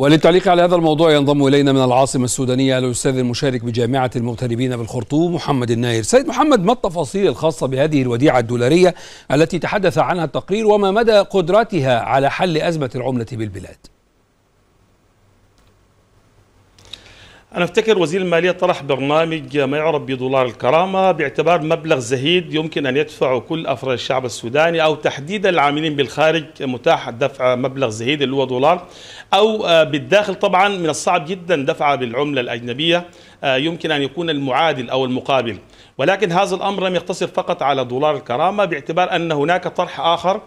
وللتعليق على هذا الموضوع ينضم الينا من العاصمه السودانيه الاستاذ المشارك بجامعه المغتربين بالخرطوم محمد الناير. سيد محمد ما التفاصيل الخاصه بهذه الوديعه الدولاريه التي تحدث عنها التقرير وما مدى قدرتها على حل ازمه العمله بالبلاد؟ أنا أفتكر وزير المالية طرح برنامج ما يعرف بدولار الكرامة باعتبار مبلغ زهيد يمكن أن يدفعه كل أفراد الشعب السوداني أو تحديدا العاملين بالخارج متاح دفع مبلغ زهيد اللي هو دولار أو آه، بالداخل طبعا من الصعب جدا دفعه بالعملة الأجنبية آه، يمكن أن يكون المعادل أو المقابل ولكن هذا الأمر لم يقتصر فقط على دولار الكرامة باعتبار أن هناك طرح آخر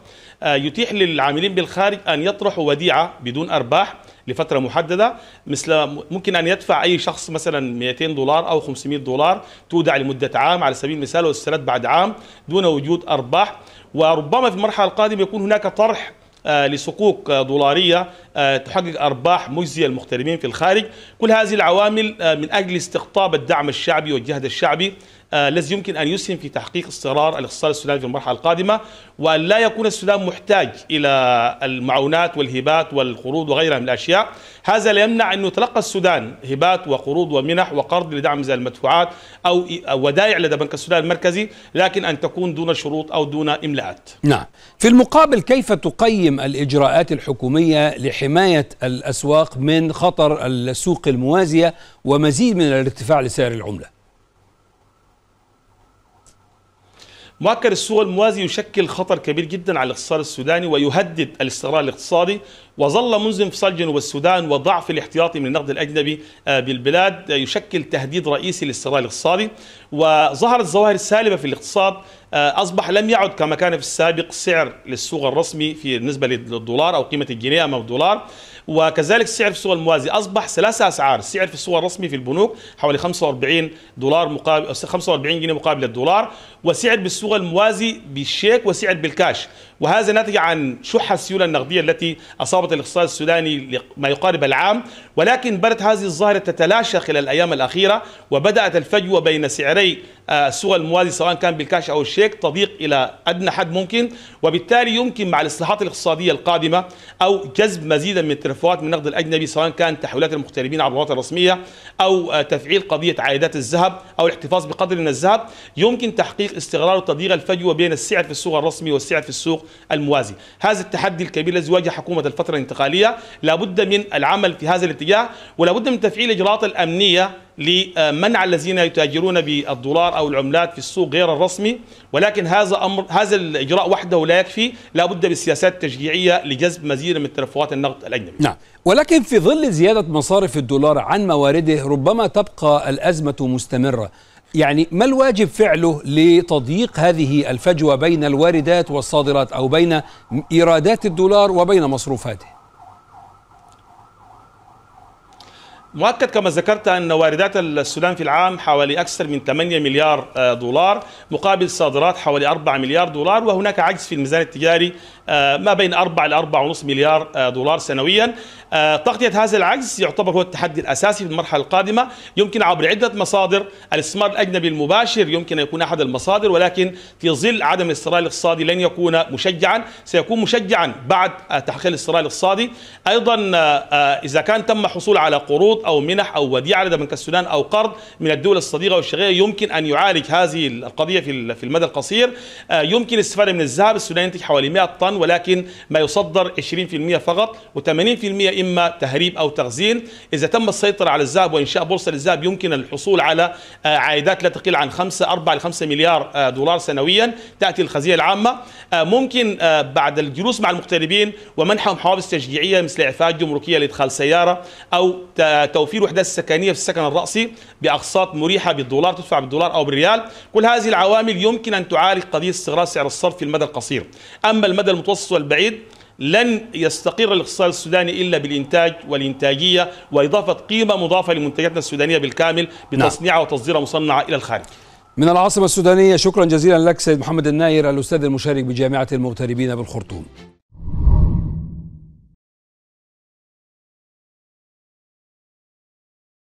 آه، يتيح للعاملين بالخارج أن يطرحوا وديعة بدون أرباح لفتره محدده مثل ممكن ان يدفع اي شخص مثلا 200 دولار او 500 دولار تودع لمده عام على سبيل المثال وتسترد بعد عام دون وجود ارباح وربما في المرحله القادمه يكون هناك طرح آه، لصكوك آه، دولارية آه، تحقق أرباح مجزية للمغتربين في الخارج كل هذه العوامل من أجل استقطاب الدعم الشعبي والجهد الشعبي آه، الذي يمكن أن يسهم في تحقيق استقرار الاقتصاد السوداني في المرحلة القادمة وأن لا يكون السودان محتاج إلى المعونات والهبات والقروض وغيرها من الأشياء هذا لا يمنع أن يتلقى السودان هبات وقروض ومنح وقرض لدعم زي المدفوعات أو ودائع لدى بنك السودان المركزي لكن أن تكون دون شروط أو دون إملاءات نعم في المقابل كيف تقيم الإجراءات الحكومية لحماية الأسواق من خطر السوق الموازية ومزيد من الارتفاع لسعر العملة مؤكد السوق الموازي يشكل خطر كبير جدا على الاقتصاد السوداني ويهدد الاستقرار الاقتصادي وظل منذ انفصال جنوب السودان وضعف الاحتياطي من النقد الاجنبي آه، بالبلاد آه، يشكل تهديد رئيسي للاستقرار الاقتصادي وظهرت ظواهر سالبه في الاقتصاد آه، اصبح لم يعد كما كان في السابق سعر للسوق الرسمي في بالنسبه للدولار او قيمه الجنيه امام الدولار وكذلك السعر في السوق الموازي اصبح ثلاثة اسعار السعر في السوق الرسمي في البنوك حوالي 45 دولار مقابل 45 جنيه مقابل الدولار وسعر بالسوق الموازي بالشيك وسعر بالكاش وهذا ناتج عن شح السيوله النقديه التي اصابت الاقتصاد السوداني ما يقارب العام ولكن بدات هذه الظاهره تتلاشى خلال الايام الاخيره وبدات الفجوه بين سعري آه، السوق الموازي سواء كان بالكاش او الشيك تضيق الى ادنى حد ممكن وبالتالي يمكن مع الاصلاحات الاقتصاديه القادمه او جذب مزيدا من الترفعات من النقد الاجنبي سواء كان تحويلات المغتربين عبر الوطن الرسميه او آه، تفعيل قضيه عائدات الذهب او الاحتفاظ بقدر من الذهب يمكن تحقيق استقرار وتضييق الفجوه بين السعر في السوق الرسمي والسعر في السوق الموازي هذا التحدي الكبير الذي واجه حكومه الفتره الانتقاليه لابد من العمل في هذا الاتجاه ولابد من تفعيل الاجراءات الامنيه لمنع الذين يتاجرون بالدولار او العملات في السوق غير الرسمي ولكن هذا امر هذا الاجراء وحده لا يكفي لابد بالسياسات التشجيعيه لجذب مزيد من تلفوات النقد الاجنبي نعم ولكن في ظل زياده مصارف الدولار عن موارده ربما تبقى الازمه مستمره يعني ما الواجب فعله لتضييق هذه الفجوه بين الواردات والصادرات او بين ايرادات الدولار وبين مصروفاته مؤكد كما ذكرت أن واردات السودان في العام حوالي أكثر من 8 مليار آه، دولار مقابل صادرات حوالي 4 مليار دولار وهناك عجز في الميزان التجاري آه، ما بين 4 ل 4.5 مليار آه، دولار سنويا آه، تغطية هذا العجز يعتبر هو التحدي الأساسي في المرحلة القادمة يمكن عبر عدة مصادر الاستثمار الأجنبي المباشر يمكن أن يكون أحد المصادر ولكن في ظل عدم الاستقرار الاقتصادي لن يكون مشجعا سيكون مشجعا بعد تحقيق الاستقرار الاقتصادي أيضا إذا كان تم حصول على قروض أو منح أو وديعة لدى بنك السودان أو قرض من الدول الصديقة والشقيقة يمكن أن يعالج هذه القضية في المدى القصير يمكن الاستفادة من الذهب السوداني ينتج حوالي 100 طن ولكن ما يصدر 20% فقط و80% إما تهريب أو تخزين إذا تم السيطرة على الذهب وإنشاء بورصة للذهب يمكن الحصول على آه، عائدات لا تقل عن 5 4 ل 5 مليار آه، دولار سنويا تأتي الخزية العامة آه، ممكن بعد الجلوس مع المغتربين ومنحهم حوافز تشجيعية مثل إعفاءات جمركية لإدخال سيارة أو توفير وحدات سكنية في السكن الرأسي بأقساط مريحة بالدولار تدفع بالدولار أو بالريال كل هذه العوامل يمكن أن تعالج قضية استغراق سعر الصرف في المدى القصير أما المدى المتوسط والبعيد لن يستقر الاقتصاد السوداني الا بالانتاج والانتاجيه واضافه قيمه مضافه لمنتجاتنا السودانيه بالكامل نعم. بتصنيعها وتصديرها مصنعه الى الخارج. من العاصمه السودانيه شكرا جزيلا لك سيد محمد الناير الاستاذ المشارك بجامعه المغتربين بالخرطوم.